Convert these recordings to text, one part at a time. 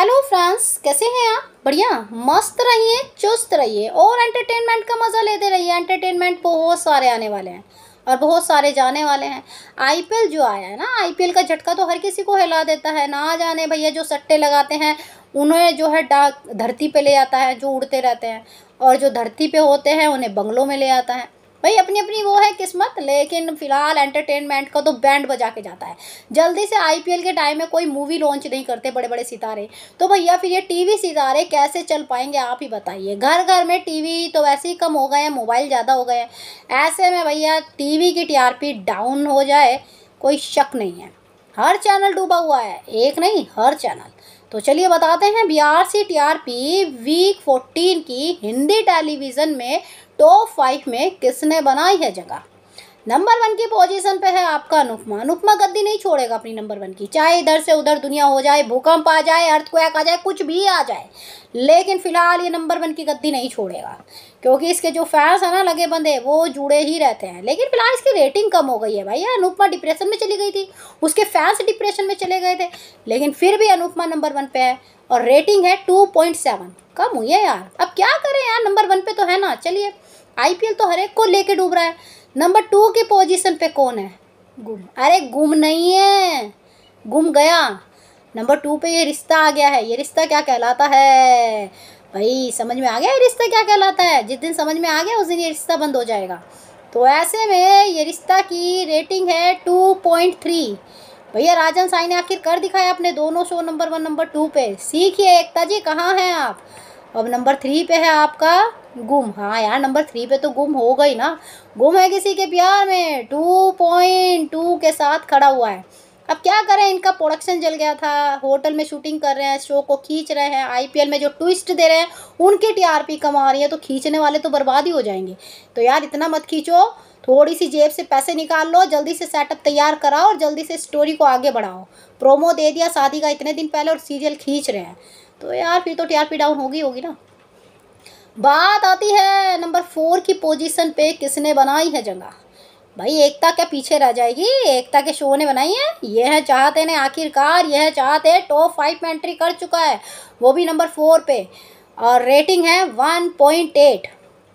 hello friends कैसे हैं आप बढ़िया मस्त रहिए चुस्त रहिए और एंटरटेनमेंट का मज़ा लेते रहिए एंटरटेनमेंट बहुत सारे आने वाले हैं और बहुत सारे जाने वाले हैं आईपीएल जो आया है ना आईपीएल का झटका तो हर किसी को हिला देता है ना जाने भैया जो सट्टे लगाते हैं उन्हें जो है डाक धरती पे ले आता है जो उड़ते रहते हैं और जो धरती पे होते हैं उन्हें बंगलों में ले आता है भाई अपनी अपनी वो है किस्मत लेकिन फ़िलहाल एंटरटेनमेंट का तो बैंड बजा के जाता है जल्दी से आईपीएल के टाइम में कोई मूवी लॉन्च नहीं करते बड़े बड़े सितारे तो भैया फिर ये टीवी सितारे कैसे चल पाएंगे आप ही बताइए घर घर में टीवी तो वैसे ही कम हो गए हैं मोबाइल ज़्यादा हो गए हैं ऐसे में भैया टी की टी डाउन हो जाए कोई शक नहीं है हर चैनल डूबा हुआ है एक नहीं हर चैनल तो चलिए बताते हैं B R C T R P week fourteen की हिंदी टेलीविज़न में टॉप फाइव में किसने बनाई है जगह नंबर वन की पोजीशन पे है आपका अनुपमा अनुपमा गद्दी नहीं छोड़ेगा अपनी नंबर वन की चाहे इधर से उधर दुनिया हो जाए भूकंप आ जाए अर्थक्वैक आ जाए कुछ भी आ जाए लेकिन फिलहाल ये नंबर वन की गद्दी नहीं छोड़ेगा क्योंकि इसके जो फैंस हैं ना लगे बंदे वो जुड़े ही रहते हैं लेकिन फिलहाल इसकी रेटिंग कम हो गई है भाई अनुपमा डिप्रेशन में चली गई थी उसके फैंस डिप्रेशन में चले गए थे लेकिन फिर भी अनुपमा नंबर वन पे है और रेटिंग है टू पॉइंट सेवन कम हुई है यार अब क्या करें यार नंबर वन पे तो है ना चलिए आईपीएल तो हर एक को लेके डूब रहा है नंबर टू की पोजीशन पे कौन है गुम अरे गुम नहीं है गुम गया नंबर टू पे ये रिश्ता आ गया है ये रिश्ता क्या कहलाता है भाई समझ में आ गया ये रिश्ता क्या कहलाता है जिस दिन समझ में आ गया उस दिन ये रिश्ता बंद हो जाएगा तो ऐसे में ये रिश्ता की रेटिंग है टू पॉइंट थ्री भैया राजन साई ने आखिर कर दिखाया अपने दोनों show number one number two पे सीखिए एकता जी कहाँ हैं आप अब नंबर थ्री पे है आपका गुम हाँ यार नंबर थ्री पे तो गुम हो गई ना गुम है किसी के प्यार में टू पॉइंट टू के साथ खड़ा हुआ है अब क्या करें इनका प्रोडक्शन जल गया था होटल में शूटिंग कर रहे हैं शो को खींच रहे हैं आईपीएल में जो ट्विस्ट दे रहे हैं उनकी टीआरपी कमा रही है तो खींचने वाले तो बर्बाद ही हो जाएंगे तो यार इतना मत खींचो थोड़ी सी जेब से पैसे निकाल लो जल्दी से सेटअप तैयार कराओ और जल्दी से स्टोरी को आगे बढ़ाओ प्रोमो दे दिया शादी का इतने दिन पहले और सीरियल खींच रहे हैं तो यार फिर तो टीआरपी डाउन होगी होगी ना बात आती है नंबर फोर की पोजीशन पे किसने बनाई है जगह भाई एकता क्या पीछे रह जाएगी एकता के शो ने बनाई है यह चाहते ने आखिरकार यह चाहते टॉप फाइव में एंट्री कर चुका है वो भी नंबर फोर पे और रेटिंग है वन पॉइंट एट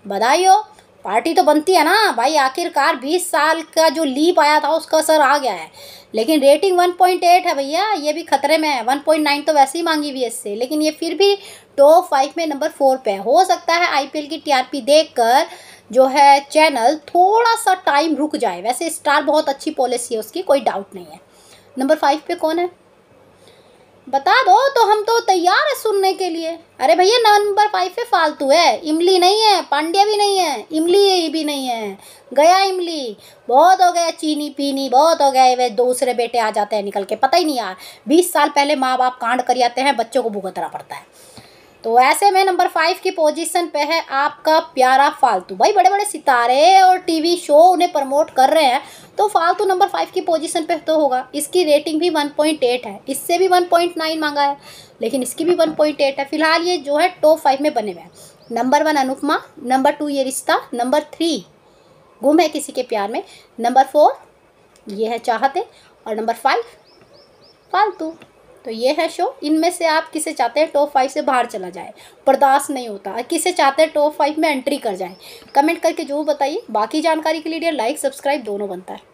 बधाई हो पार्टी तो बनती है ना भाई आखिरकार बीस साल का जो लीप आया था उसका असर आ गया है लेकिन रेटिंग 1.8 है भैया ये भी खतरे में है 1.9 तो वैसे ही मांगी है इससे लेकिन ये फिर भी टॉप फाइव में नंबर फोर पे है हो सकता है आईपीएल की टीआरपी देखकर जो है चैनल थोड़ा सा टाइम रुक जाए वैसे स्टार बहुत अच्छी पॉलिसी है उसकी कोई डाउट नहीं है नंबर फाइव पे कौन है बता दो तो हम तो तैयार है सुनने के लिए अरे भैया नंबर फाइव पे फालतू है इमली नहीं है पांड्या भी नहीं है इमली भी नहीं है गया इमली बहुत हो गया चीनी पीनी बहुत हो गया वे दूसरे बेटे आ जाते हैं निकल के पता ही नहीं यार बीस साल पहले माँ बाप कांड कर जाते हैं बच्चों को भुगतना पड़ता है तो ऐसे में नंबर फाइव की पोजीशन पे है आपका प्यारा फालतू भाई बड़े बड़े सितारे और टीवी शो उन्हें प्रमोट कर रहे हैं तो फालतू नंबर फाइव की पोजीशन पे तो होगा इसकी रेटिंग भी वन पॉइंट एट है इससे भी वन पॉइंट नाइन मांगा है लेकिन इसकी भी वन पॉइंट एट है फिलहाल ये जो है टॉप फाइव में बने हुए हैं number one Anupama number two Yeh Rishta number three गुम है किसी के प्यार में नंबर फोर ये है चाहते और नंबर फाइव फालतू तो ये है शो इनमें से आप किसे चाहते हैं टॉप फाइव से बाहर चला जाए बर्दाश्त नहीं होता किसे चाहते हैं टॉप फाइव में एंट्री कर जाए कमेंट करके जरूर बताइए बाकी जानकारी के लिए लाइक सब्सक्राइब दोनों बनता है